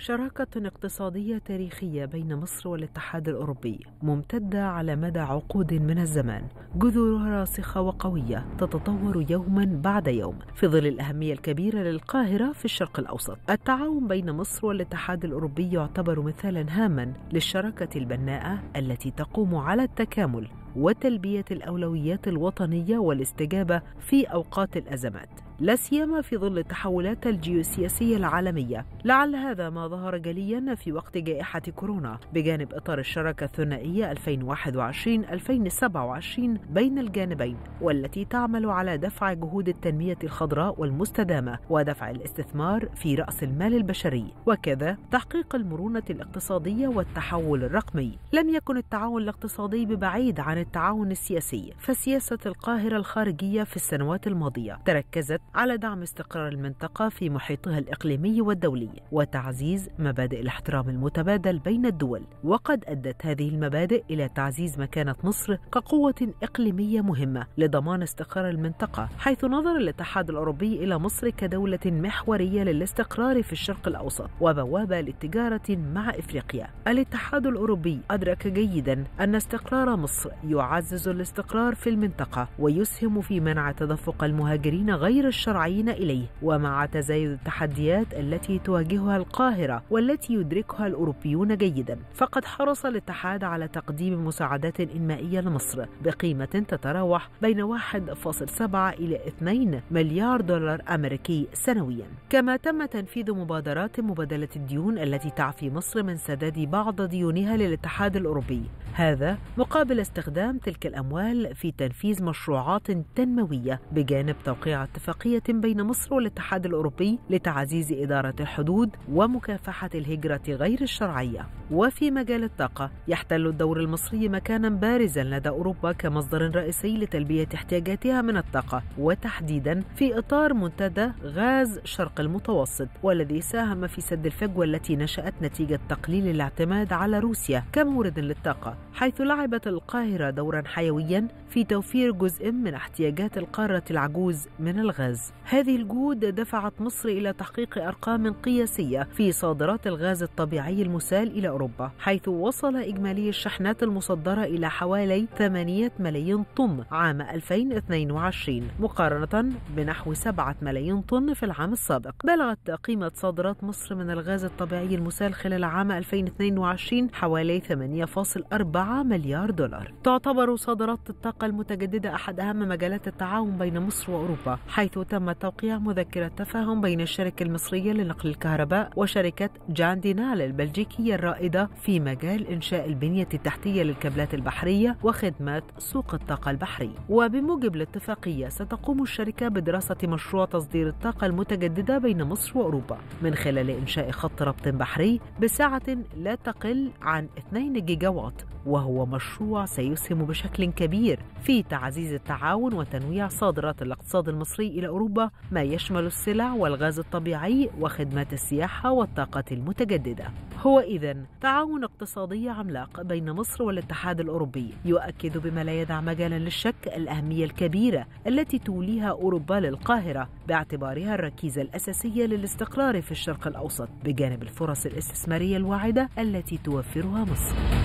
شراكة اقتصادية تاريخية بين مصر والاتحاد الأوروبي ممتدة على مدى عقود من الزمان جذورها راسخة وقوية تتطور يوما بعد يوم في ظل الأهمية الكبيرة للقاهرة في الشرق الأوسط التعاون بين مصر والاتحاد الأوروبي يعتبر مثالا هاما للشراكة البناءة التي تقوم على التكامل وتلبية الأولويات الوطنية والاستجابة في أوقات الأزمات لا سيما في ظل التحولات الجيوسياسية العالمية لعل هذا ما ظهر جليا في وقت جائحة كورونا بجانب إطار الشراكة الثنائية 2021-2027 بين الجانبين والتي تعمل على دفع جهود التنمية الخضراء والمستدامة ودفع الاستثمار في رأس المال البشري وكذا تحقيق المرونة الاقتصادية والتحول الرقمي لم يكن التعاون الاقتصادي ببعيد عن التعاون السياسي فسياسة القاهرة الخارجية في السنوات الماضية تركزت على دعم استقرار المنطقة في محيطها الإقليمي والدولي وتعزيز مبادئ الاحترام المتبادل بين الدول وقد أدت هذه المبادئ إلى تعزيز مكانة مصر كقوة إقليمية مهمة لضمان استقرار المنطقة حيث نظر الاتحاد الأوروبي إلى مصر كدولة محورية للاستقرار في الشرق الأوسط وبوابة للتجارة مع إفريقيا الاتحاد الأوروبي أدرك جيدا أن استقرار مصر يعزز الاستقرار في المنطقة ويسهم في منع تدفق المهاجرين غير الشرعيين إليه ومع تزايد التحديات التي تواجهها القاهرة والتي يدركها الأوروبيون جيدا فقد حرص الاتحاد على تقديم مساعدات إنمائية لمصر بقيمة تتراوح بين 1.7 إلى 2 مليار دولار أمريكي سنويا كما تم تنفيذ مبادرات مبادلة الديون التي تعفي مصر من سداد بعض ديونها للاتحاد الأوروبي هذا مقابل استخدام تلك الأموال في تنفيذ مشروعات تنموية بجانب توقيع اتفاقية اتفاقية بين مصر والاتحاد الأوروبي لتعزيز إدارة الحدود ومكافحة الهجرة غير الشرعية وفي مجال الطاقة يحتل الدور المصري مكانا بارزا لدى أوروبا كمصدر رئيسي لتلبية احتياجاتها من الطاقة وتحديدا في إطار منتدى غاز شرق المتوسط والذي ساهم في سد الفجوة التي نشأت نتيجة تقليل الاعتماد على روسيا كمورد للطاقة حيث لعبت القاهرة دورا حيويا في توفير جزء من احتياجات القارة العجوز من الغاز هذه الجهود دفعت مصر إلى تحقيق أرقام قياسية في صادرات الغاز الطبيعي المسال إلى أوروبا حيث وصل إجمالي الشحنات المصدرة إلى حوالي 8 ملايين طن عام 2022 مقارنة بنحو 7 ملايين طن في العام السابق بلغت قيمة صادرات مصر من الغاز الطبيعي المسال خلال عام 2022 حوالي 8.4 مليار دولار تعتبر صادرات الطاقة الطاقة المتجددة أحد أهم مجالات التعاون بين مصر وأوروبا حيث تم توقيع مذكرة تفاهم بين الشركة المصرية لنقل الكهرباء وشركة جان دينال البلجيكية الرائدة في مجال إنشاء البنية التحتية للكابلات البحرية وخدمات سوق الطاقة البحري وبموجب الاتفاقية ستقوم الشركة بدراسة مشروع تصدير الطاقة المتجددة بين مصر وأوروبا من خلال إنشاء خط ربط بحري بسعة لا تقل عن 2 جيجاوات وهو مشروع سيسهم بشكل كبير في تعزيز التعاون وتنويع صادرات الاقتصاد المصري إلى أوروبا ما يشمل السلع والغاز الطبيعي وخدمات السياحة والطاقة المتجددة هو إذا تعاون اقتصادي عملاق بين مصر والاتحاد الأوروبي يؤكد بما لا يدع مجالا للشك الأهمية الكبيرة التي توليها أوروبا للقاهرة باعتبارها الركيزة الأساسية للاستقرار في الشرق الأوسط بجانب الفرص الاستثمارية الواعدة التي توفرها مصر